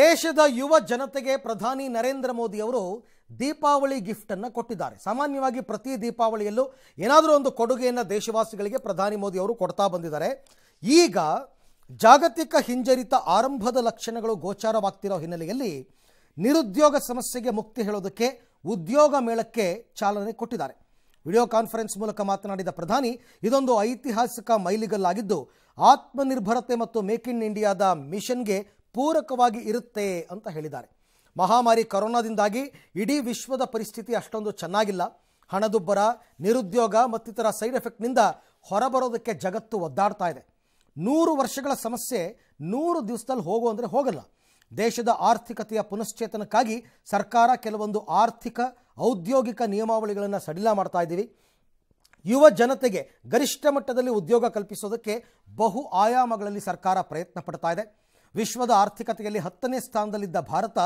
ದೇಶದ ಯುವ ಜನತೆಗೆ ಪ್ರಧಾನಿ ನರೇಂದ್ರ ಮೋದಿ ಅವರು ದೀಪಾವಳಿ ಗಿಫ್ಟನ್ನು ಕೊಟ್ಟಿದ್ದಾರೆ ಸಾಮಾನ್ಯವಾಗಿ ಪ್ರತಿ ದೀಪಾವಳಿಯಲ್ಲೂ ಏನಾದರೂ ಒಂದು ಕೊಡುಗೆಯನ್ನು ದೇಶವಾಸಿಗಳಿಗೆ ಪ್ರಧಾನಿ ಮೋದಿ ಅವರು ಕೊಡ್ತಾ ಬಂದಿದ್ದಾರೆ ಈಗ ಜಾಗತಿಕ ಹಿಂಜರಿತ ಆರಂಭದ ಲಕ್ಷಣಗಳು ಗೋಚಾರವಾಗ್ತಿರೋ ಹಿನ್ನೆಲೆಯಲ್ಲಿ ನಿರುದ್ಯೋಗ ಸಮಸ್ಯೆಗೆ ಮುಕ್ತಿ ಹೇಳೋದಕ್ಕೆ ಉದ್ಯೋಗ ಮೇಳಕ್ಕೆ ಚಾಲನೆ ಕೊಟ್ಟಿದ್ದಾರೆ ವಿಡಿಯೋ ಕಾನ್ಫರೆನ್ಸ್ ಮೂಲಕ ಮಾತನಾಡಿದ ಪ್ರಧಾನಿ ಇದೊಂದು ಐತಿಹಾಸಿಕ ಮೈಲಿಗಲ್ಲಾಗಿದ್ದು ಆತ್ಮನಿರ್ಭರತೆ ಮತ್ತು ಮೇಕ್ ಇನ್ ಇಂಡಿಯಾದ ಮಿಷನ್ಗೆ ಪೂರಕವಾಗಿ ಇರುತ್ತೆ ಅಂತ ಹೇಳಿದ್ದಾರೆ ಮಹಾಮಾರಿ ಕೊರೋನಾದಿಂದಾಗಿ ಇಡೀ ವಿಶ್ವದ ಪರಿಸ್ಥಿತಿ ಅಷ್ಟೊಂದು ಚೆನ್ನಾಗಿಲ್ಲ ಹಣದುಬ್ಬರ ನಿರುದ್ಯೋಗ ಮತ್ತಿತರ ಸೈಡ್ ಎಫೆಕ್ಟ್ನಿಂದ ಹೊರಬರೋದಕ್ಕೆ ಜಗತ್ತು ಒದ್ದಾಡ್ತಾ ಇದೆ ನೂರು ವರ್ಷಗಳ ಸಮಸ್ಯೆ ನೂರು ದಿವಸದಲ್ಲಿ ಹೋಗು ಅಂದರೆ ಹೋಗಲ್ಲ ದೇಶದ ಆರ್ಥಿಕತೆಯ ಪುನಶ್ಚೇತನಕ್ಕಾಗಿ ಸರ್ಕಾರ ಕೆಲವೊಂದು ಆರ್ಥಿಕ ಔದ್ಯೋಗಿಕ ನಿಯಮಾವಳಿಗಳನ್ನು ಸಡಿಲ ಮಾಡ್ತಾ ಇದ್ದೀವಿ ಯುವ ಜನತೆಗೆ ಗರಿಷ್ಠ ಮಟ್ಟದಲ್ಲಿ ಉದ್ಯೋಗ ಕಲ್ಪಿಸೋದಕ್ಕೆ ಬಹು ಆಯಾಮಗಳಲ್ಲಿ ಸರ್ಕಾರ ಪ್ರಯತ್ನ ಪಡ್ತಾ ಇದೆ ವಿಶ್ವದ ಆರ್ಥಿಕತೆಯಲ್ಲಿ ಹತ್ತನೇ ಸ್ಥಾನದಲ್ಲಿದ್ದ ಭಾರತ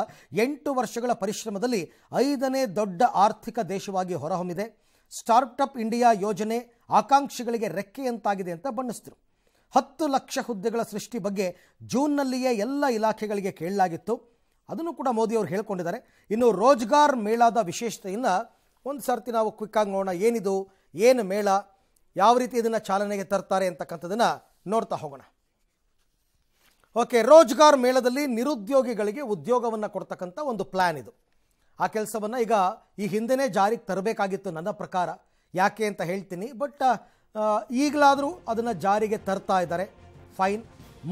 ಎಂಟು ವರ್ಷಗಳ ಪರಿಶ್ರಮದಲ್ಲಿ ಐದನೇ ದೊಡ್ಡ ಆರ್ಥಿಕ ದೇಶವಾಗಿ ಹೊರಹೊಮ್ಮಿದೆ ಸ್ಟಾರ್ಟ್ಅಪ್ ಇಂಡಿಯಾ ಯೋಜನೆ ಆಕಾಂಕ್ಷಿಗಳಿಗೆ ರೆಕ್ಕೆಯಂತಾಗಿದೆ ಅಂತ ಬಣ್ಣಿಸಿದರು ಹತ್ತು ಲಕ್ಷ ಹುದ್ದೆಗಳ ಸೃಷ್ಟಿ ಬಗ್ಗೆ ಜೂನ್ನಲ್ಲಿಯೇ ಎಲ್ಲ ಇಲಾಖೆಗಳಿಗೆ ಕೇಳಲಾಗಿತ್ತು ಅದನ್ನು ಕೂಡ ಅವರು ಹೇಳ್ಕೊಂಡಿದ್ದಾರೆ ಇನ್ನು ರೋಜ್ಗಾರ್ ಮೇಳದ ವಿಶೇಷತೆಯನ್ನು ಒಂದು ಸರ್ತಿ ನಾವು ಕ್ವಿಕ್ಕಾಗಿ ನೋಡೋಣ ಏನಿದು ಏನು ಮೇಳ ಯಾವ ರೀತಿ ಇದನ್ನು ಚಾಲನೆಗೆ ತರ್ತಾರೆ ಅಂತಕ್ಕಂಥದ್ದನ್ನು ನೋಡ್ತಾ ಹೋಗೋಣ ಓಕೆ ರೋಜ್ಗಾರ್ ಮೇಳದಲ್ಲಿ ನಿರುದ್ಯೋಗಿಗಳಿಗೆ ಉದ್ಯೋಗವನ್ನು ಕೊಡ್ತಕ್ಕಂಥ ಒಂದು ಪ್ಲ್ಯಾನ್ ಇದು ಆ ಕೆಲಸವನ್ನು ಈಗ ಈ ಹಿಂದೆನೇ ಜಾರಿಗೆ ತರಬೇಕಾಗಿತ್ತು ನನ್ನ ಪ್ರಕಾರ ಯಾಕೆ ಅಂತ ಹೇಳ್ತೀನಿ ಬಟ್ ಈಗಲಾದರೂ ಅದನ್ನು ಜಾರಿಗೆ ತರ್ತಾ ಇದ್ದಾರೆ ಫೈನ್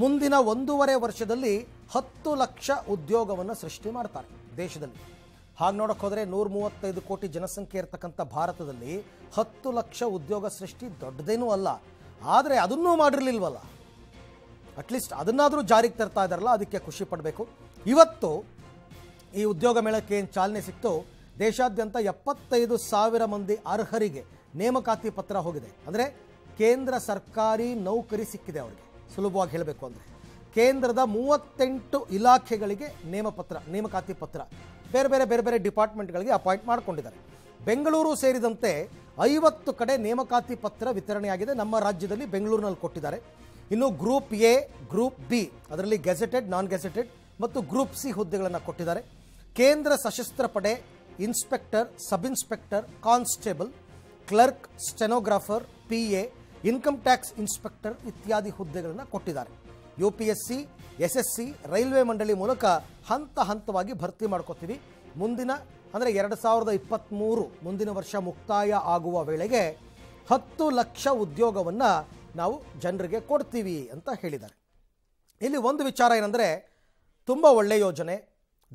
ಮುಂದಿನ ಒಂದೂವರೆ ವರ್ಷದಲ್ಲಿ ಹತ್ತು ಲಕ್ಷ ಉದ್ಯೋಗವನ್ನು ಸೃಷ್ಟಿ ಮಾಡ್ತಾರೆ ದೇಶದಲ್ಲಿ ಹಾಗೆ ನೋಡಕ್ಕೆ ಹೋದರೆ ನೂರ ಮೂವತ್ತೈದು ಕೋಟಿ ಜನಸಂಖ್ಯೆ ಇರತಕ್ಕಂಥ ಭಾರತದಲ್ಲಿ ಹತ್ತು ಲಕ್ಷ ಉದ್ಯೋಗ ಸೃಷ್ಟಿ ದೊಡ್ಡದೇನೂ ಅಲ್ಲ ಆದರೆ ಅದನ್ನೂ ಮಾಡಿರಲಿಲ್ವಲ್ಲ ಅಟ್ಲೀಸ್ಟ್ ಅದನ್ನಾದರೂ ಜಾರಿಗೆ ತರ್ತಾ ಇದ್ದಾರಲ್ಲ ಅದಕ್ಕೆ ಖುಷಿ ಪಡಬೇಕು ಇವತ್ತು ಈ ಉದ್ಯೋಗ ಮೇಳಕ್ಕೆ ಏನು ಚಾಲನೆ ಸಿಕ್ತು ದೇಶಾದ್ಯಂತ ಎಪ್ಪತ್ತೈದು ಸಾವಿರ ಮಂದಿ ಅರ್ಹರಿಗೆ ನೇಮಕಾತಿ ಪತ್ರ ಹೋಗಿದೆ ಅಂದರೆ ಕೇಂದ್ರ ಸರ್ಕಾರಿ ನೌಕರಿ ಸಿಕ್ಕಿದೆ ಅವರಿಗೆ ಸುಲಭವಾಗಿ ಹೇಳಬೇಕು ಅಂದರೆ ಕೇಂದ್ರದ ಮೂವತ್ತೆಂಟು ಇಲಾಖೆಗಳಿಗೆ ನೇಮಪತ್ರ ನೇಮಕಾತಿ ಪತ್ರ ಬೇರೆ ಬೇರೆ ಬೇರೆ ಬೇರೆ ಡಿಪಾರ್ಟ್ಮೆಂಟ್ಗಳಿಗೆ ಅಪಾಯಿಂಟ್ ಮಾಡಿಕೊಂಡಿದ್ದಾರೆ ಬೆಂಗಳೂರು ಸೇರಿದಂತೆ ಐವತ್ತು ಕಡೆ ನೇಮಕಾತಿ ಪತ್ರ ವಿತರಣೆಯಾಗಿದೆ ನಮ್ಮ ರಾಜ್ಯದಲ್ಲಿ ಬೆಂಗಳೂರಿನಲ್ಲಿ ಕೊಟ್ಟಿದ್ದಾರೆ ಇನ್ನು ಗ್ರೂಪ್ ಎ ಗ್ರೂಪ್ ಬಿ ಅದರಲ್ಲಿ ಗೆಜೆಟೆಡ್ ನಾನ್ ಗೆಜೆಟೆಡ್ ಮತ್ತು ಗ್ರೂಪ್ ಸಿ ಹುದ್ದೆಗಳನ್ನು ಕೊಟ್ಟಿದ್ದಾರೆ ಕೇಂದ್ರ ಸಶಸ್ತ್ರ ಪಡೆ inspector sub inspector constable clerk stenographer P A income tax inspector ಇತ್ಯಾದಿ ಹುದ್ದೆಗಳನ್ನು ಕೊಟ್ಟಿದ್ದಾರೆ U P S C S S C railway ಮಂಡಳಿ ಮೂಲಕ ಹಂತ ಹಂತವಾಗಿ ಭರ್ತಿ ಮಾಡ್ಕೋತೀವಿ ಮುಂದಿನ ಅಂದರೆ ಎರಡು ಸಾವಿರದ ಇಪ್ಪತ್ತ್ಮೂರು ಮುಂದಿನ ವರ್ಷ ಮುಕ್ತಾಯ ಆಗುವ ವೇಳೆಗೆ ಹತ್ತು ಲಕ್ಷ ಉದ್ಯೋಗವನ್ನು ನಾವು ಜನರಿಗೆ ಕೊಡ್ತೀವಿ ಅಂತ ಹೇಳಿದ್ದಾರೆ ಇಲ್ಲಿ ಒಂದು ವಿಚಾರ ಏನಂದರೆ ತುಂಬ ಒಳ್ಳೆಯ ಯೋಜನೆ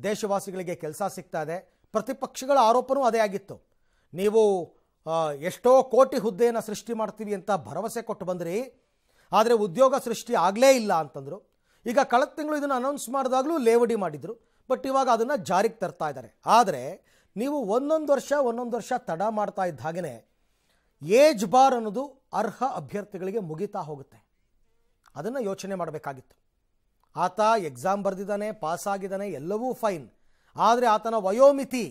ದೇಶವಾಸಿಗಳಿಗೆ ಕೆಲಸ ಸಿಗ್ತಾ ಇದೆ ಪ್ರತಿಪಕ್ಷಗಳ ಆರೋಪನೂ ಅದೇ ಆಗಿತ್ತು ನೀವು ಎಷ್ಟೋ ಕೋಟಿ ಹುದ್ದೆಯನ್ನು ಸೃಷ್ಟಿ ಮಾಡ್ತೀವಿ ಅಂತ ಭರವಸೆ ಕೊಟ್ಟು ಬಂದ್ರಿ ಆದರೆ ಉದ್ಯೋಗ ಸೃಷ್ಟಿ ಆಗಲೇ ಇಲ್ಲ ಅಂತಂದರು ಈಗ ಕಳೆದ ತಿಂಗಳು ಇದನ್ನು ಅನೌನ್ಸ್ ಮಾಡಿದಾಗಲೂ ಲೇವಡಿ ಮಾಡಿದರು ಬಟ್ ಇವಾಗ ಅದನ್ನು ಜಾರಿಗೆ ತರ್ತಾ ಇದ್ದಾರೆ ಆದರೆ ನೀವು ಒಂದೊಂದು ವರ್ಷ ಒಂದೊಂದು ವರ್ಷ ತಡ ಮಾಡ್ತಾ ಇದ್ದ ಹಾಗೆಯೇ ಏಜ್ ಬಾರ್ ಅನ್ನೋದು ಅರ್ಹ ಅಭ್ಯರ್ಥಿಗಳಿಗೆ ಮುಗಿತಾ ಹೋಗುತ್ತೆ ಅದನ್ನು ಯೋಚನೆ ಮಾಡಬೇಕಾಗಿತ್ತು ಆತ ಎಕ್ಸಾಮ್ ಬರೆದಿದ್ದಾನೆ ಪಾಸ್ ಆಗಿದ್ದಾನೆ ಎಲ್ಲವೂ ಫೈನ್ ಆದರೆ ಆತನ ವಯೋಮಿತಿ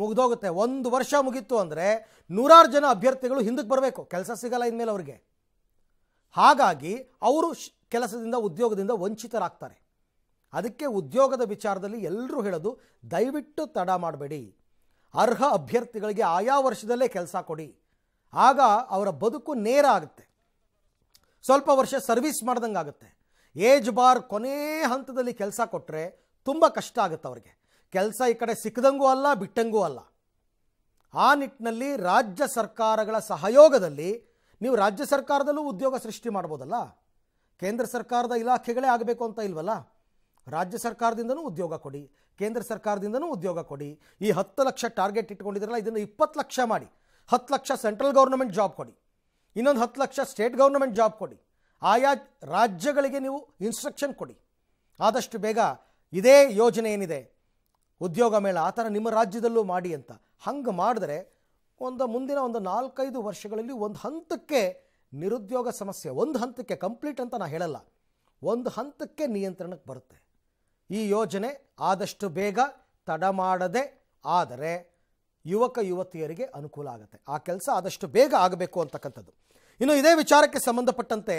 ಮುಗಿದೋಗುತ್ತೆ ಒಂದು ವರ್ಷ ಮುಗಿತ್ತು ಅಂದರೆ ನೂರಾರು ಜನ ಅಭ್ಯರ್ಥಿಗಳು ಹಿಂದಕ್ಕೆ ಬರಬೇಕು ಕೆಲಸ ಸಿಗಲ್ಲ ಇನ್ಮೇಲೆ ಅವರಿಗೆ ಹಾಗಾಗಿ ಅವರು ಕೆಲಸದಿಂದ ಉದ್ಯೋಗದಿಂದ ವಂಚಿತರಾಗ್ತಾರೆ ಅದಕ್ಕೆ ಉದ್ಯೋಗದ ವಿಚಾರದಲ್ಲಿ ಎಲ್ಲರೂ ಹೇಳೋದು ದಯವಿಟ್ಟು ತಡ ಮಾಡಬೇಡಿ ಅರ್ಹ ಅಭ್ಯರ್ಥಿಗಳಿಗೆ ಆಯಾ ವರ್ಷದಲ್ಲೇ ಕೆಲಸ ಕೊಡಿ ಆಗ ಅವರ ಬದುಕು ನೇರ ಆಗುತ್ತೆ ಸ್ವಲ್ಪ ವರ್ಷ ಸರ್ವಿಸ್ ಮಾಡ್ದಂಗೆ ಆಗುತ್ತೆ ಏಜ್ ಬಾರ್ ಕೊನೇ ಹಂತದಲ್ಲಿ ಕೆಲಸ ಕೊಟ್ಟರೆ ತುಂಬ ಕಷ್ಟ ಆಗುತ್ತೆ ಅವ್ರಿಗೆ ಕೆಲಸ ಈ ಕಡೆ ಸಿಕ್ಕದಂಗೂ ಅಲ್ಲ ಬಿಟ್ಟಂಗೂ ಅಲ್ಲ ಆ ನಿಟ್ಟಿನಲ್ಲಿ ರಾಜ್ಯ ಸರ್ಕಾರಗಳ ಸಹಯೋಗದಲ್ಲಿ ನೀವು ರಾಜ್ಯ ಸರ್ಕಾರದಲ್ಲೂ ಉದ್ಯೋಗ ಸೃಷ್ಟಿ ಮಾಡ್ಬೋದಲ್ಲ ಕೇಂದ್ರ ಸರ್ಕಾರದ ಇಲಾಖೆಗಳೇ ಆಗಬೇಕು ಅಂತ ಇಲ್ವಲ್ಲ ರಾಜ್ಯ ಸರ್ಕಾರದಿಂದನೂ ಉದ್ಯೋಗ ಕೊಡಿ ಕೇಂದ್ರ ಸರ್ಕಾರದಿಂದನೂ ಉದ್ಯೋಗ ಕೊಡಿ ಈ ಹತ್ತು ಲಕ್ಷ ಟಾರ್ಗೆಟ್ ಇಟ್ಕೊಂಡಿದ್ರಲ್ಲ ಇದನ್ನು ಇಪ್ಪತ್ತು ಲಕ್ಷ ಮಾಡಿ ಹತ್ತು ಲಕ್ಷ ಸೆಂಟ್ರಲ್ ಗೌರ್ಮೆಂಟ್ ಜಾಬ್ ಕೊಡಿ ಇನ್ನೊಂದು ಹತ್ತು ಲಕ್ಷ ಸ್ಟೇಟ್ ಗೌರ್ಮೆಂಟ್ ಜಾಬ್ ಕೊಡಿ ಆಯಾ ರಾಜ್ಯಗಳಿಗೆ ನೀವು ಇನ್ಸ್ಟ್ರಕ್ಷನ್ ಕೊಡಿ ಆದಷ್ಟು ಬೇಗ ಇದೇ ಯೋಜನೆ ಏನಿದೆ ಉದ್ಯೋಗ ಮೇಳ ಆ ಥರ ನಿಮ್ಮ ರಾಜ್ಯದಲ್ಲೂ ಮಾಡಿ ಅಂತ ಹಂಗೆ ಮಾಡಿದ್ರೆ ಒಂದು ಮುಂದಿನ ಒಂದು ನಾಲ್ಕೈದು ವರ್ಷಗಳಲ್ಲಿ ಒಂದು ಹಂತಕ್ಕೆ ನಿರುದ್ಯೋಗ ಸಮಸ್ಯೆ ಒಂದು ಹಂತಕ್ಕೆ ಕಂಪ್ಲೀಟ್ ಅಂತ ನಾನು ಹೇಳಲ್ಲ ಒಂದು ಹಂತಕ್ಕೆ ನಿಯಂತ್ರಣಕ್ಕೆ ಬರುತ್ತೆ ಈ ಯೋಜನೆ ಆದಷ್ಟು ಬೇಗ ತಡ ಮಾಡದೆ ಆದರೆ ಯುವಕ ಯುವತಿಯರಿಗೆ ಅನುಕೂಲ ಆಗುತ್ತೆ ಆ ಕೆಲಸ ಆದಷ್ಟು ಬೇಗ ಆಗಬೇಕು ಅಂತಕ್ಕಂಥದ್ದು ಇನ್ನು ಇದೇ ವಿಚಾರಕ್ಕೆ ಸಂಬಂಧಪಟ್ಟಂತೆ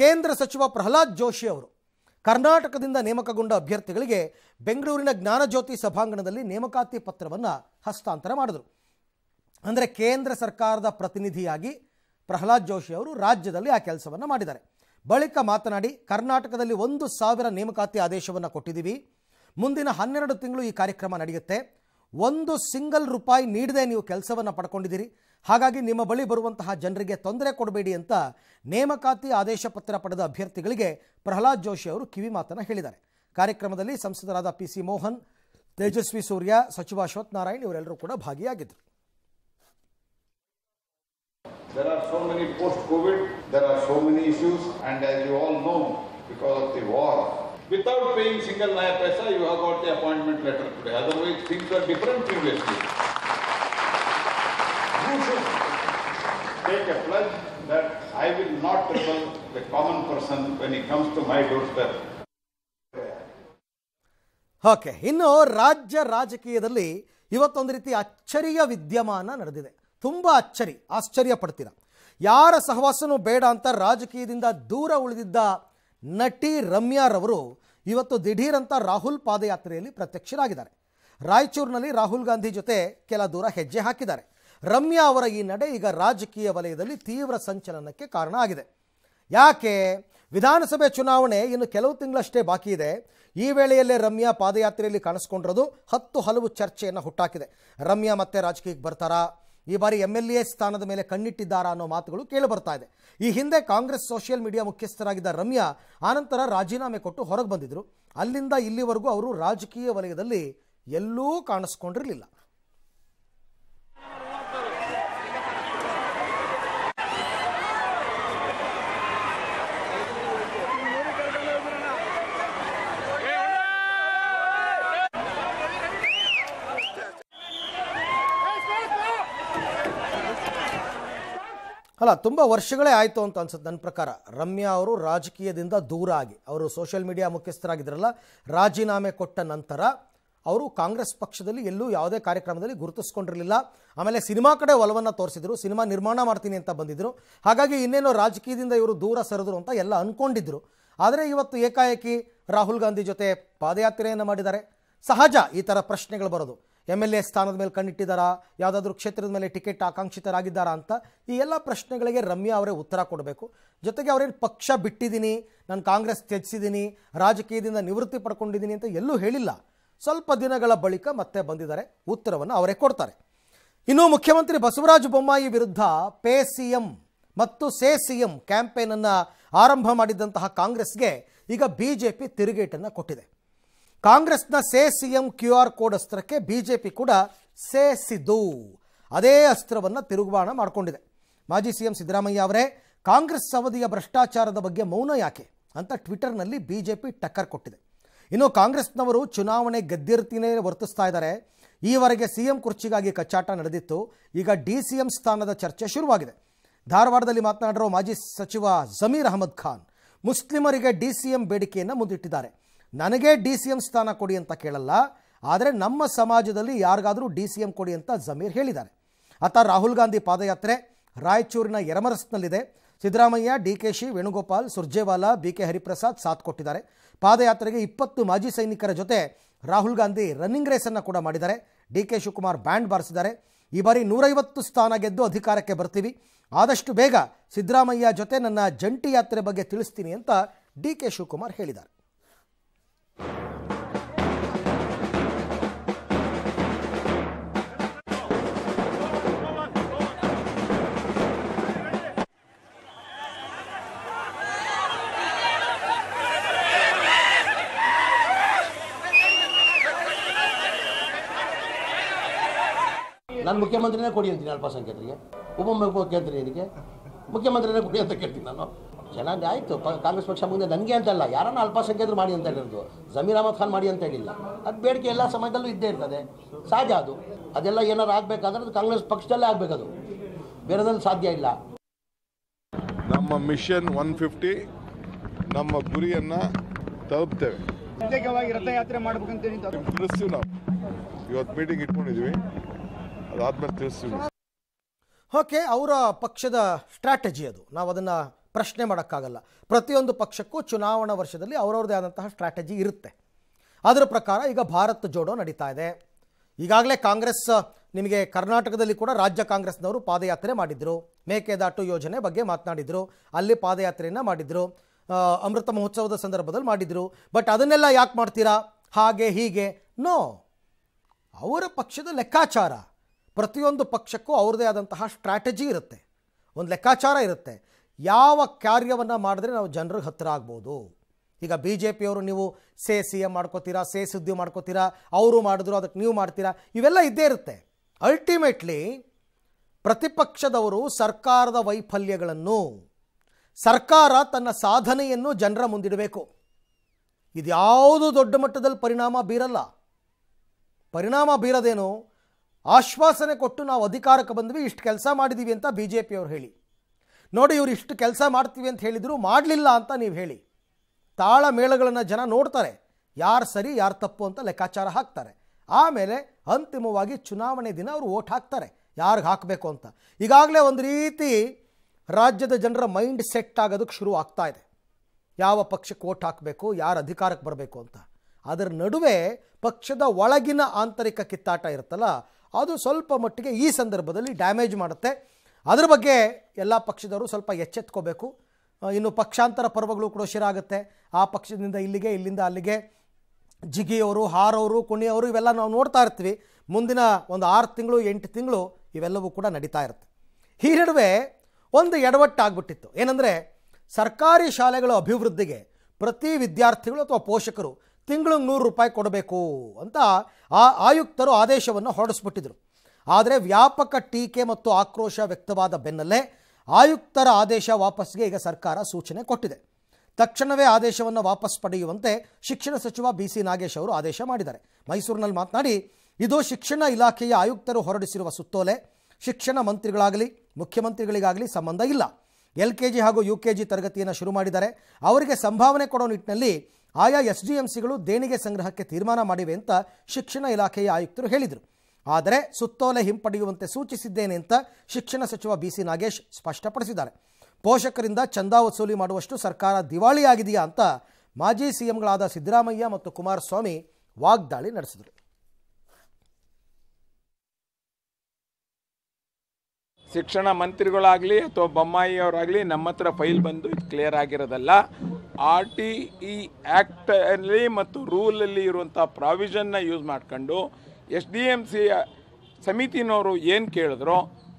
ಕೇಂದ್ರ ಸಚಿವ ಪ್ರಹ್ಲಾದ್ ಜೋಶಿ ಅವರು ಕರ್ನಾಟಕದಿಂದ ನೇಮಕಗೊಂಡ ಅಭ್ಯರ್ಥಿಗಳಿಗೆ ಬೆಂಗಳೂರಿನ ಜ್ಞಾನಜ್ಯೋತಿ ಸಭಾಂಗಣದಲ್ಲಿ ನೇಮಕಾತಿ ಪತ್ರವನ್ನು ಹಸ್ತಾಂತರ ಮಾಡಿದರು ಅಂದರೆ ಕೇಂದ್ರ ಸರ್ಕಾರದ ಪ್ರತಿನಿಧಿಯಾಗಿ ಪ್ರಹ್ಲಾದ್ ಜೋಶಿ ಅವರು ರಾಜ್ಯದಲ್ಲಿ ಆ ಕೆಲಸವನ್ನು ಮಾಡಿದ್ದಾರೆ ಬಳಿಕ ಮಾತನಾಡಿ ಕರ್ನಾಟಕದಲ್ಲಿ ಒಂದು ಸಾವಿರ ನೇಮಕಾತಿ ಆದೇಶವನ್ನು ಕೊಟ್ಟಿದ್ದೀವಿ ಮುಂದಿನ ಹನ್ನೆರಡು ತಿಂಗಳು ಈ ಕಾರ್ಯಕ್ರಮ ನಡೆಯುತ್ತೆ ಒಂದು ಸಿಂಗಲ್ ರೂಪಾಯಿ ನೀಡದೆ ನೀವು ಕೆಲಸವನ್ನು ಪಡ್ಕೊಂಡಿದ್ದೀರಿ ಹಾಗಾಗಿ ನಿಮ್ಮ ಬಳಿ ಬರುವಂತಹ ಜನರಿಗೆ ತೊಂದರೆ ಕೊಡಬೇಡಿ ಅಂತ ನೇಮಕಾತಿ ಆದೇಶ ಪತ್ರ ಪಡೆದ ಅಭ್ಯರ್ಥಿಗಳಿಗೆ ಪ್ರಹ್ಲಾದ್ ಜೋಶಿ ಅವರು ಕಿವಿಮಾತನ್ನು ಹೇಳಿದ್ದಾರೆ ಕಾರ್ಯಕ್ರಮದಲ್ಲಿ ಸಂಸದರಾದ ಪಿ ಸಿ ಮೋಹನ್ ತೇಜಸ್ವಿ ಸೂರ್ಯ ಸಚಿವ ಅಶ್ವಥ್ ನಾರಾಯಣ್ ಇವರೆಲ್ಲರೂ ಕೂಡ ಭಾಗಿಯಾಗಿದ್ದರು There are so many post-COVID, there are so many issues, and as you all know, because of the war, Without paying single Naya Paisa, you have got the appointment letter today. Otherwise, things are different previously. You should take a pledge that I will not trouble the common person when he comes to my doorstep. Okay ಇನ್ನು ರಾಜ್ಯ ರಾಜಕೀಯದಲ್ಲಿ ಇವತ್ತೊಂದು ರೀತಿ ಅಚ್ಚರಿಯ ವಿದ್ಯಮಾನ ನಡೆದಿದೆ ತುಂಬ ಅಚ್ಚರಿ ಆಶ್ಚರ್ಯ ಪಡ್ತೀರ ಯಾರ ಸಹವಾಸನೂ ಬೇಡ ಅಂತ ರಾಜಕೀಯದಿಂದ ದೂರ ಉಳಿದಿದ್ದ ನಟಿ ರಮ್ಯಾರವರು ಇವತ್ತು ದಿಢೀರಂತ ರಾಹುಲ್ ಪಾದಯಾತ್ರೆಯಲ್ಲಿ ಪ್ರತ್ಯಕ್ಷರಾಗಿದ್ದಾರೆ ರಾಯಚೂರಿನಲ್ಲಿ ರಾಹುಲ್ ಗಾಂಧಿ ಜೊತೆ ಕೆಲ ದೂರ ಹೆಜ್ಜೆ ಹಾಕಿದ್ದಾರೆ ರಮ್ಯಾ ಅವರ ಈ ನಡೆ ಈಗ ರಾಜಕೀಯ ವಲಯದಲ್ಲಿ ತೀವ್ರ ಸಂಚಲನಕ್ಕೆ ಕಾರಣ ಆಗಿದೆ ಯಾಕೆ ವಿಧಾನಸಭೆ ಚುನಾವಣೆ ಇನ್ನು ಕೆಲವು ತಿಂಗಳಷ್ಟೇ ಬಾಕಿ ಇದೆ ಈ ವೇಳೆಯಲ್ಲೇ ರಮ್ಯಾ ಪಾದಯಾತ್ರೆಯಲ್ಲಿ ಕಾಣಿಸ್ಕೊಂಡಿರೋದು ಹತ್ತು ಹಲವು ಚರ್ಚೆಯನ್ನು ಹುಟ್ಟಾಕಿದೆ ರಮ್ಯಾ ಮತ್ತೆ ರಾಜಕೀಯಕ್ಕೆ ಬರ್ತಾರಾ ಈ ಬಾರಿ ಎಮ್ ಎಲ್ ಎ ಸ್ಥಾನದ ಮೇಲೆ ಕಣ್ಣಿಟ್ಟಿದ್ದಾರಾ ಅನ್ನೋ ಮಾತುಗಳು ಕೇಳಿಬರ್ತಾ ಇದೆ ಈ ಹಿಂದೆ ಕಾಂಗ್ರೆಸ್ ಸೋಷಿಯಲ್ ಮೀಡಿಯಾ ಮುಖ್ಯಸ್ಥರಾಗಿದ್ದ ರಮ್ಯಾ ಆನಂತರ ರಾಜೀನಾಮೆ ಕೊಟ್ಟು ಹೊರಗೆ ಬಂದಿದ್ದರು ಅಲ್ಲಿಂದ ಇಲ್ಲಿವರೆಗೂ ಅವರು ರಾಜಕೀಯ ವಲಯದಲ್ಲಿ ಎಲ್ಲೂ ಕಾಣಿಸ್ಕೊಂಡಿರಲಿಲ್ಲ ಅಲ್ಲ ತುಂಬ ವರ್ಷಗಳೇ ಆಯಿತು ಅಂತ ಅನ್ಸುತ್ತೆ ನನ್ನ ಪ್ರಕಾರ ರಮ್ಯಾ ಅವರು ರಾಜಕೀಯದಿಂದ ದೂರ ಆಗಿ ಅವರು ಸೋಷಿಯಲ್ ಮೀಡಿಯಾ ಮುಖ್ಯಸ್ಥರಾಗಿದ್ದರಲ್ಲ ರಾಜೀನಾಮೆ ಕೊಟ್ಟ ನಂತರ ಅವರು ಕಾಂಗ್ರೆಸ್ ಪಕ್ಷದಲ್ಲಿ ಎಲ್ಲೂ ಯಾವುದೇ ಕಾರ್ಯಕ್ರಮದಲ್ಲಿ ಗುರುತಿಸ್ಕೊಂಡಿರಲಿಲ್ಲ ಆಮೇಲೆ ಸಿನಿಮಾ ಕಡೆ ಒಲವನ್ನು ತೋರಿಸಿದ್ರು ಸಿನಿಮಾ ನಿರ್ಮಾಣ ಮಾಡ್ತೀನಿ ಅಂತ ಬಂದಿದ್ದರು ಹಾಗಾಗಿ ಇನ್ನೇನೋ ರಾಜಕೀಯದಿಂದ ಇವರು ದೂರ ಸರಿದ್ರು ಅಂತ ಎಲ್ಲ ಅಂದ್ಕೊಂಡಿದ್ದರು ಆದರೆ ಇವತ್ತು ಏಕಾಏಕಿ ರಾಹುಲ್ ಗಾಂಧಿ ಜೊತೆ ಪಾದಯಾತ್ರೆಯನ್ನು ಮಾಡಿದ್ದಾರೆ ಸಹಜ ಈ ಥರ ಪ್ರಶ್ನೆಗಳು ಬರೋದು ಎಮ್ ಎಲ್ ಎ ಸ್ಥಾನದ ಮೇಲೆ ಕಣ್ಣಿಟ್ಟಿದ್ದಾರಾ ಯಾವುದಾದ್ರೂ ಕ್ಷೇತ್ರದ ಮೇಲೆ ಟಿಕೆಟ್ ಆಕಾಂಕ್ಷಿತರಾಗಿದ್ದಾರಾ ಅಂತ ಈ ಎಲ್ಲ ಪ್ರಶ್ನೆಗಳಿಗೆ ರಮ್ಯಾ ಅವರೇ ಉತ್ತರ ಕೊಡಬೇಕು ಜೊತೆಗೆ ಅವರೇನು ಪಕ್ಷ ಬಿಟ್ಟಿದ್ದೀನಿ ನಾನು ಕಾಂಗ್ರೆಸ್ ತ್ಯಜಿಸಿದ್ದೀನಿ ರಾಜಕೀಯದಿಂದ ನಿವೃತ್ತಿ ಪಡ್ಕೊಂಡಿದ್ದೀನಿ ಅಂತ ಎಲ್ಲೂ ಹೇಳಿಲ್ಲ ಸ್ವಲ್ಪ ದಿನಗಳ ಬಳಿಕ ಮತ್ತೆ ಬಂದಿದ್ದಾರೆ ಉತ್ತರವನ್ನು ಅವರೇ ಕೊಡ್ತಾರೆ ಇನ್ನು ಮುಖ್ಯಮಂತ್ರಿ ಬಸವರಾಜ ಬೊಮ್ಮಾಯಿ ವಿರುದ್ಧ ಪೇ ಸಿ ಎಂ ಮತ್ತು ಸೇ ಸಿ ಎಂ ಕ್ಯಾಂಪೇನನ್ನು ಆರಂಭ ಮಾಡಿದ್ದಂತಹ ಕಾಂಗ್ರೆಸ್ಗೆ ಈಗ ಬಿ ಜೆ ಪಿ ತಿರುಗೇಟನ್ನು ಕೊಟ್ಟಿದೆ ಕಾಂಗ್ರೆಸ್ನ ಸೇ ಸಿಎಂ ಕ್ಯೂ ಆರ್ ಕೋಡ್ ಅಸ್ತ್ರಕ್ಕೆ ಬಿಜೆಪಿ ಕೂಡ ಸೇಸಿದು ಅದೇ ಅಸ್ತ್ರವನ್ನು ತಿರುಗುವಾಣ ಮಾಡಿಕೊಂಡಿದೆ ಮಾಜಿ ಸಿಎಂ ಸಿದ್ದರಾಮಯ್ಯ ಅವರೇ ಕಾಂಗ್ರೆಸ್ ಅವಧಿಯ ಭ್ರಷ್ಟಾಚಾರದ ಬಗ್ಗೆ ಮೌನ ಯಾಕೆ ಅಂತ ಟ್ವಿಟರ್ನಲ್ಲಿ ಬಿಜೆಪಿ ಟಕ್ಕರ್ ಕೊಟ್ಟಿದೆ ಇನ್ನು ಕಾಂಗ್ರೆಸ್ನವರು ಚುನಾವಣೆ ಗದ್ದಿರ್ತಿನೇ ವರ್ತಿಸ್ತಾ ಇದ್ದಾರೆ ಈವರೆಗೆ ಸಿಎಂ ಕುರ್ಚಿಗಾಗಿ ಕಚ್ಚಾಟ ನಡೆದಿತ್ತು ಈಗ ಡಿ ಸಿ ಎಂ ಸ್ಥಾನದ ಚರ್ಚೆ ಶುರುವಾಗಿದೆ ಧಾರವಾಡದಲ್ಲಿ ಮಾತನಾಡಿರುವ ಮಾಜಿ ಸಚಿವ ಜಮೀರ್ ಅಹಮದ್ ಖಾನ್ ಮುಸ್ಲಿಮರಿಗೆ ಡಿ ಸಿ ಎಂ ಬೇಡಿಕೆಯನ್ನು ಮುಂದಿಟ್ಟಿದ್ದಾರೆ ನನಗೆ ಡಿ ಸಿ ಎಂ ಸ್ಥಾನ ಕೊಡಿ ಅಂತ ಕೇಳಲ್ಲ ಆದರೆ ನಮ್ಮ ಸಮಾಜದಲ್ಲಿ ಯಾರಿಗಾದರೂ ಡಿ ಸಿ ಎಂ ಕೊಡಿ ಅಂತ ಜಮೀರ್ ಹೇಳಿದ್ದಾರೆ ಆತ ರಾಹುಲ್ ಗಾಂಧಿ ಪಾದಯಾತ್ರೆ ರಾಯಚೂರಿನ ಯರಮರಸ್ನಲ್ಲಿದೆ ಸಿದ್ದರಾಮಯ್ಯ ಡಿ ಕೆ ಶಿ ವೇಣುಗೋಪಾಲ್ ಸುರ್ಜೇವಾಲಾ ಬಿ ಕೆ ಹರಿಪ್ರಸಾದ್ ಸಾಥ್ ಕೊಟ್ಟಿದ್ದಾರೆ ಪಾದಯಾತ್ರೆಗೆ ಇಪ್ಪತ್ತು ಮಾಜಿ ಸೈನಿಕರ ಜೊತೆ ರಾಹುಲ್ ಗಾಂಧಿ ರನ್ನಿಂಗ್ ರೇಸನ್ನು ಕೂಡ ಮಾಡಿದ್ದಾರೆ ಡಿ ಕೆ ಶಿವಕುಮಾರ್ ಬ್ಯಾಂಡ್ ಬಾರಿಸಿದ್ದಾರೆ ಈ ಬಾರಿ ನೂರೈವತ್ತು ಸ್ಥಾನ ಗೆದ್ದು ಅಧಿಕಾರಕ್ಕೆ ಬರ್ತೀವಿ ಆದಷ್ಟು ಬೇಗ ಸಿದ್ದರಾಮಯ್ಯ ಜೊತೆ ನನ್ನ ಜಂಟಿ ಯಾತ್ರೆ ಬಗ್ಗೆ ತಿಳಿಸ್ತೀನಿ ಅಂತ ಡಿ ಕೆ ಶಿವಕುಮಾರ್ ಹೇಳಿದ್ದಾರೆ ನಾನು ಮುಖ್ಯಮಂತ್ರಿನೇ ಕೊಡಿ ಅಂತೀನಿ ಅಲ್ಪಸಂಖ್ಯಾತರಿಗೆ ಮುಖ್ಯಮಂತ್ರಿ ಇದಕ್ಕೆ ಮುಖ್ಯಮಂತ್ರಿನೇ ಕೊಡಿ ಅಂತ ಕೇಳ್ತೀನಿ ನಾನು ಚೆನ್ನಾಗಿ ಆಯಿತು ಕಾಂಗ್ರೆಸ್ ಪಕ್ಷ ಮುಂದೆ ನನಗೆ ಅಂತಲ್ಲ ಯಾರನ್ನ ಅಲ್ಪಸಂಖ್ಯಾತರು ಮಾಡಿ ಅಂತ ಹೇಳಿರೋದು ಜಮೀರ್ ಅಹಮದ್ ಖಾನ್ ಮಾಡಿ ಅಂತ ಹೇಳಿಲ್ಲ ಅದು ಬೇಡಿಕೆ ಎಲ್ಲ ಸಮಯದಲ್ಲೂ ಇದ್ದೇ ಇರ್ತದೆ ಸಹಜ ಅದು ಅದೆಲ್ಲ ಏನಾರು ಆಗಬೇಕಾದ್ರೆ ಅದು ಕಾಂಗ್ರೆಸ್ ಪಕ್ಷದಲ್ಲೇ ಆಗಬೇಕದು ಬೇರೆದಲ್ಲಿ ಸಾಧ್ಯ ಇಲ್ಲ ನಮ್ಮ ಮಿಷನ್ ಒನ್ ಫಿಫ್ಟಿ ನಮ್ಮ ಗುರಿಯನ್ನು ತಲುಪ್ತೇವೆ ಪ್ರತ್ಯೇಕವಾಗಿ ರಥಯಾತ್ರೆ ಮಾಡಬೇಕಂತ ಇವತ್ತು ಮೀಟಿಂಗ್ ಇಟ್ಕೊಂಡಿದ್ವಿ ಅದಾದ್ಮೇಲೆ ತಿಳಿಸ್ತೀವಿ ಓಕೆ ಅವರ ಪಕ್ಷದ ಸ್ಟ್ರಾಟಜಿ ಅದು ನಾವು ಅದನ್ನು ಪ್ರಶ್ನೆ ಮಾಡೋಕ್ಕಾಗಲ್ಲ ಪ್ರತಿಯೊಂದು ಪಕ್ಷಕ್ಕೂ ಚುನಾವಣಾ ವರ್ಷದಲ್ಲಿ ಅವರವ್ರದೇ ಆದಂತಹ ಸ್ಟ್ರಾಟಜಿ ಇರುತ್ತೆ ಅದರ ಪ್ರಕಾರ ಈಗ ಭಾರತ್ ಜೋಡೋ ನಡೀತಾ ಇದೆ ಈಗಾಗಲೇ ಕಾಂಗ್ರೆಸ್ ನಿಮಗೆ ಕರ್ನಾಟಕದಲ್ಲಿ ಕೂಡ ರಾಜ್ಯ ಕಾಂಗ್ರೆಸ್ನವರು ಪಾದಯಾತ್ರೆ ಮಾಡಿದರು ಮೇಕೆದಾಟು ಯೋಜನೆ ಬಗ್ಗೆ ಮಾತನಾಡಿದರು ಅಲ್ಲಿ ಪಾದಯಾತ್ರೆಯನ್ನು ಮಾಡಿದರು ಅಮೃತ ಮಹೋತ್ಸವದ ಸಂದರ್ಭದಲ್ಲಿ ಮಾಡಿದರು ಬಟ್ ಅದನ್ನೆಲ್ಲ ಯಾಕೆ ಮಾಡ್ತೀರಾ ಹಾಗೆ ಹೀಗೆ ನೋ ಅವರ ಪಕ್ಷದ ಲೆಕ್ಕಾಚಾರ ಪ್ರತಿಯೊಂದು ಪಕ್ಷಕ್ಕೂ ಅವ್ರದೇ ಆದಂತಹ ಸ್ಟ್ರಾಟಜಿ ಇರುತ್ತೆ ಒಂದು ಲೆಕ್ಕಾಚಾರ ಇರುತ್ತೆ ಯಾವ ಕಾರ್ಯವನ್ನು ಮಾಡಿದ್ರೆ ನಾವು ಜನರಿಗೆ ಹತ್ತಿರ ಆಗ್ಬೋದು ಈಗ ಬಿ ಜೆ ಪಿಯವರು ನೀವು ಸೇ ಸಿ ಎಮ್ ಮಾಡ್ಕೋತೀರಾ ಸೇ ಸುದ್ದಿ ಮಾಡ್ಕೋತೀರಾ ಅವರು ಮಾಡಿದ್ರು ಅದಕ್ಕೆ ನೀವು ಮಾಡ್ತೀರಾ ಇವೆಲ್ಲ ಇದ್ದೇ ಇರುತ್ತೆ ಅಲ್ಟಿಮೇಟ್ಲಿ ಪ್ರತಿಪಕ್ಷದವರು ಸರ್ಕಾರದ ವೈಫಲ್ಯಗಳನ್ನು ಸರ್ಕಾರ ತನ್ನ ಸಾಧನೆಯನ್ನು ಜನರ ಮುಂದಿಡಬೇಕು ಇದ್ಯಾವುದು ದೊಡ್ಡ ಮಟ್ಟದಲ್ಲಿ ಪರಿಣಾಮ ಬೀರಲ್ಲ ಪರಿಣಾಮ ಬೀರದೇನು ಆಶ್ವಾಸನೆ ಕೊಟ್ಟು ನಾವು ಅಧಿಕಾರಕ್ಕೆ ಬಂದ್ವಿ ಇಷ್ಟು ಕೆಲಸ ಮಾಡಿದ್ದೀವಿ ಅಂತ ಬಿ ಜೆ ಪಿಯವ್ರು ಹೇಳಿ ನೋಡಿ ಇವರು ಇಷ್ಟು ಕೆಲಸ ಮಾಡ್ತೀವಿ ಅಂತ ಹೇಳಿದರು ಮಾಡಲಿಲ್ಲ ಅಂತ ನೀವು ಹೇಳಿ ತಾಳ ಮೇಳಗಳನ್ನು ಜನ ನೋಡ್ತಾರೆ ಯಾರು ಸರಿ ಯಾರು ತಪ್ಪು ಅಂತ ಲೆಕ್ಕಾಚಾರ ಹಾಕ್ತಾರೆ ಆಮೇಲೆ ಅಂತಿಮವಾಗಿ ಚುನಾವಣೆ ದಿನ ಅವರು ಓಟ್ ಹಾಕ್ತಾರೆ ಯಾರಿಗೆ ಹಾಕಬೇಕು ಅಂತ ಈಗಾಗಲೇ ಒಂದು ರೀತಿ ರಾಜ್ಯದ ಜನರ ಮೈಂಡ್ ಸೆಟ್ ಆಗೋದಕ್ಕೆ ಶುರು ಆಗ್ತಾ ಇದೆ ಯಾವ ಪಕ್ಷಕ್ಕೆ ಓಟ್ ಹಾಕಬೇಕು ಯಾರು ಅಧಿಕಾರಕ್ಕೆ ಬರಬೇಕು ಅಂತ ಅದರ ನಡುವೆ ಪಕ್ಷದ ಒಳಗಿನ ಆಂತರಿಕ ಕಿತ್ತಾಟ ಇರುತ್ತಲ್ಲ ಅದು ಸ್ವಲ್ಪ ಮಟ್ಟಿಗೆ ಈ ಸಂದರ್ಭದಲ್ಲಿ ಡ್ಯಾಮೇಜ್ ಮಾಡುತ್ತೆ ಅದರ ಬಗ್ಗೆ ಎಲ್ಲ ಪಕ್ಷದವರು ಸ್ವಲ್ಪ ಎಚ್ಚೆತ್ಕೋಬೇಕು ಇನ್ನು ಪಕ್ಷಾಂತರ ಪರ್ವಗಳು ಕೂಡ ಆಗುತ್ತೆ ಆ ಪಕ್ಷದಿಂದ ಇಲ್ಲಿಗೆ ಇಲ್ಲಿಂದ ಅಲ್ಲಿಗೆ ಜಿಗಿಯವರು ಹಾರವರು ಕುಣಿಯವರು ಇವೆಲ್ಲ ನಾವು ನೋಡ್ತಾ ಇರ್ತೀವಿ ಮುಂದಿನ ಒಂದು ಆರು ತಿಂಗಳು ಎಂಟು ತಿಂಗಳು ಇವೆಲ್ಲವೂ ಕೂಡ ನಡೀತಾ ಇರುತ್ತೆ ಈ ನಡುವೆ ಒಂದು ಎಡವಟ್ಟಾಗ್ಬಿಟ್ಟಿತ್ತು ಏನಂದರೆ ಸರ್ಕಾರಿ ಶಾಲೆಗಳ ಅಭಿವೃದ್ಧಿಗೆ ಪ್ರತಿ ವಿದ್ಯಾರ್ಥಿಗಳು ಅಥವಾ ಪೋಷಕರು ತಿಂಗಳಿಗೆ ನೂರು ರೂಪಾಯಿ ಕೊಡಬೇಕು ಅಂತ ಆ ಆಯುಕ್ತರು ಆದೇಶವನ್ನು ಹೊರಡಿಸ್ಬಿಟ್ಟಿದ್ರು ಆದರೆ ವ್ಯಾಪಕ ಟೀಕೆ ಮತ್ತು ಆಕ್ರೋಶ ವ್ಯಕ್ತವಾದ ಬೆನ್ನಲ್ಲೇ ಆಯುಕ್ತರ ಆದೇಶ ವಾಪಸ್ಗೆ ಈಗ ಸರ್ಕಾರ ಸೂಚನೆ ಕೊಟ್ಟಿದೆ ತಕ್ಷಣವೇ ಆದೇಶವನ್ನು ವಾಪಸ್ ಪಡೆಯುವಂತೆ ಶಿಕ್ಷಣ ಸಚಿವ ಬಿ ಸಿ ನಾಗೇಶ್ ಅವರು ಆದೇಶ ಮಾಡಿದ್ದಾರೆ ಮೈಸೂರಿನಲ್ಲಿ ಮಾತನಾಡಿ ಇದು ಶಿಕ್ಷಣ ಇಲಾಖೆಯ ಆಯುಕ್ತರು ಹೊರಡಿಸಿರುವ ಸುತ್ತೋಲೆ ಶಿಕ್ಷಣ ಮಂತ್ರಿಗಳಾಗಲಿ ಮುಖ್ಯಮಂತ್ರಿಗಳಿಗಾಗಲಿ ಸಂಬಂಧ ಇಲ್ಲ ಎಲ್ ಕೆ ಜಿ ಹಾಗೂ ಯು ಕೆ ಜಿ ತರಗತಿಯನ್ನು ಶುರು ಮಾಡಿದ್ದಾರೆ ಅವರಿಗೆ ಸಂಭಾವನೆ ಕೊಡೋ ನಿಟ್ಟಿನಲ್ಲಿ ಆಯಾ ಎಸ್ ಡಿ ಎಂ ಸಿಗಳು ದೇಣಿಗೆ ಸಂಗ್ರಹಕ್ಕೆ ತೀರ್ಮಾನ ಮಾಡಿವೆ ಅಂತ ಶಿಕ್ಷಣ ಇಲಾಖೆಯ ಆಯುಕ್ತರು ಹೇಳಿದರು ಆದರೆ ಸುತ್ತೋಲೆ ಹಿಂಪಡೆಯುವಂತೆ ಸೂಚಿಸಿದ್ದೇನೆ ಅಂತ ಶಿಕ್ಷಣ ಸಚಿವ ಬಿ ಸಿ ನಾಗೇಶ್ ಸ್ಪಷ್ಟಪಡಿಸಿದ್ದಾರೆ ಪೋಷಕರಿಂದ ಚಂದಾ ವಸೂಲಿ ಮಾಡುವಷ್ಟು ಸರ್ಕಾರ ದಿವಾಳಿಯಾಗಿದೆಯಾ ಅಂತ ಮಾಜಿ ಸಿಎಂಗಳಾದ ಸಿದ್ದರಾಮಯ್ಯ ಮತ್ತು ಕುಮಾರಸ್ವಾಮಿ ವಾಗ್ದಾಳಿ ನಡೆಸಿದರು ಶಿಕ್ಷಣ ಮಂತ್ರಿಗಳಾಗಲಿ ಅಥವಾ ಬೊಮ್ಮಾಯಿಯವರಾಗಲಿ ನಮ್ಮ ಹತ್ರ ಫೈಲ್ ಬಂದು ಇದು ಕ್ಲಿಯರ್ ಆಗಿರೋದಲ್ಲ ಆರ್ ಟಿ ಇ ಆ್ಯಕ್ಟಲ್ಲಿ ಮತ್ತು ರೂಲಲ್ಲಿ ಇರುವಂಥ ಪ್ರಾವಿಷನ್ನ ಯೂಸ್ ಮಾಡಿಕೊಂಡು ಎಸ್ ಡಿ ಎಮ್ ಸಿ ಸಮಿತಿನವರು ಏನು ಕೇಳಿದ್ರೋ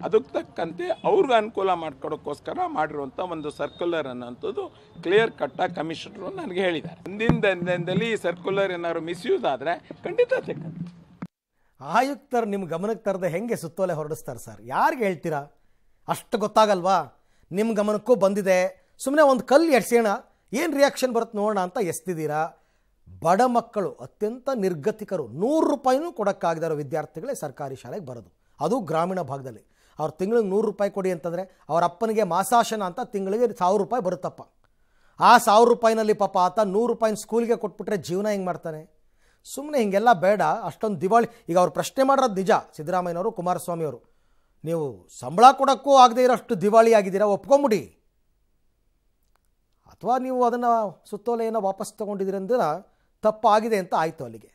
ಅದಕ್ಕೆ ತಕ್ಕಂತೆ ಅವ್ರಿಗೆ ಅನುಕೂಲ ಮಾಡ್ಕೊಡೋಕ್ಕೋಸ್ಕರ ಮಾಡಿರುವಂಥ ಒಂದು ಸರ್ಕ್ಯುಲರ್ ಅನ್ನೋಂಥದ್ದು ಕ್ಲಿಯರ್ ಕಟ್ಟಾಗಿ ಕಮಿಷನರು ನನಗೆ ಹೇಳಿದ್ದಾರೆ ಮುಂದಿನ ದಿನದಲ್ಲಿ ಈ ಸರ್ಕ್ಯುಲರ್ ಏನಾದ್ರು ಮಿಸ್ಯೂಸ್ ಆದರೆ ಖಂಡಿತ ತಕ್ಕಂತೆ ಆಯುಕ್ತರು ನಿಮ್ಮ ಗಮನಕ್ಕೆ ತರದ ಹೆಂಗೆ ಸುತ್ತೋಲೆ ಹೊರಡಿಸ್ತಾರೆ ಸರ್ ಯಾರಿಗೆ ಹೇಳ್ತೀರಾ ಅಷ್ಟು ಗೊತ್ತಾಗಲ್ವಾ ನಿಮ್ಮ ಗಮನಕ್ಕೂ ಬಂದಿದೆ ಸುಮ್ಮನೆ ಒಂದು ಕಲ್ಲು ಎಡ್ಸೋಣ ಏನು ರಿಯಾಕ್ಷನ್ ಬರುತ್ತೆ ನೋಡೋಣ ಅಂತ ಎಸ್ತಿದ್ದೀರಾ ಬಡ ಮಕ್ಕಳು ಅತ್ಯಂತ ನಿರ್ಗತಿಕರು ನೂರು ರೂಪಾಯಿನೂ ಕೊಡೋಕ್ಕಾಗ್ದಾರೋ ವಿದ್ಯಾರ್ಥಿಗಳೇ ಸರ್ಕಾರಿ ಶಾಲೆಗೆ ಬರೋದು ಅದು ಗ್ರಾಮೀಣ ಭಾಗದಲ್ಲಿ ಅವ್ರು ತಿಂಗಳಿಗೆ ನೂರು ರೂಪಾಯಿ ಕೊಡಿ ಅಂತಂದರೆ ಅವರ ಅಪ್ಪನಿಗೆ ಮಾಸಾಶನ ಅಂತ ತಿಂಗಳಿಗೆ ಸಾವಿರ ರೂಪಾಯಿ ಬರುತ್ತಪ್ಪ ಆ ಸಾವಿರ ರೂಪಾಯಿನಲ್ಲಿ ಪಾಪ ಆತ ನೂರು ರೂಪಾಯಿನ ಸ್ಕೂಲ್ಗೆ ಕೊಟ್ಬಿಟ್ರೆ ಜೀವನ ಹೆಂಗೆ ಮಾಡ್ತಾನೆ ಸುಮ್ಮನೆ ಹಿಂಗೆಲ್ಲ ಬೇಡ ಅಷ್ಟೊಂದು ದಿವಾಳಿ ಈಗ ಅವ್ರು ಪ್ರಶ್ನೆ ಮಾಡಿರೋದು ನಿಜ ಸಿದ್ದರಾಮಯ್ಯನವರು ಕುಮಾರಸ್ವಾಮಿಯವರು ನೀವು ಸಂಬಳ ಕೊಡೋಕ್ಕೂ ಆಗದೇ ಇರೋಷ್ಟು ದಿವಾಳಿ ಆಗಿದ್ದೀರಾ ಒಪ್ಕೊಂಬಿಡಿ ಅಥವಾ ನೀವು ಅದನ್ನು ಸುತ್ತೋಲೆಯನ್ನು ವಾಪಸ್ ತೊಗೊಂಡಿದ್ದೀರಂದ್ರೆ ತಪ್ಪಾಗಿದೆ ಅಂತ ಆಯಿತು ಅಲ್ಲಿಗೆ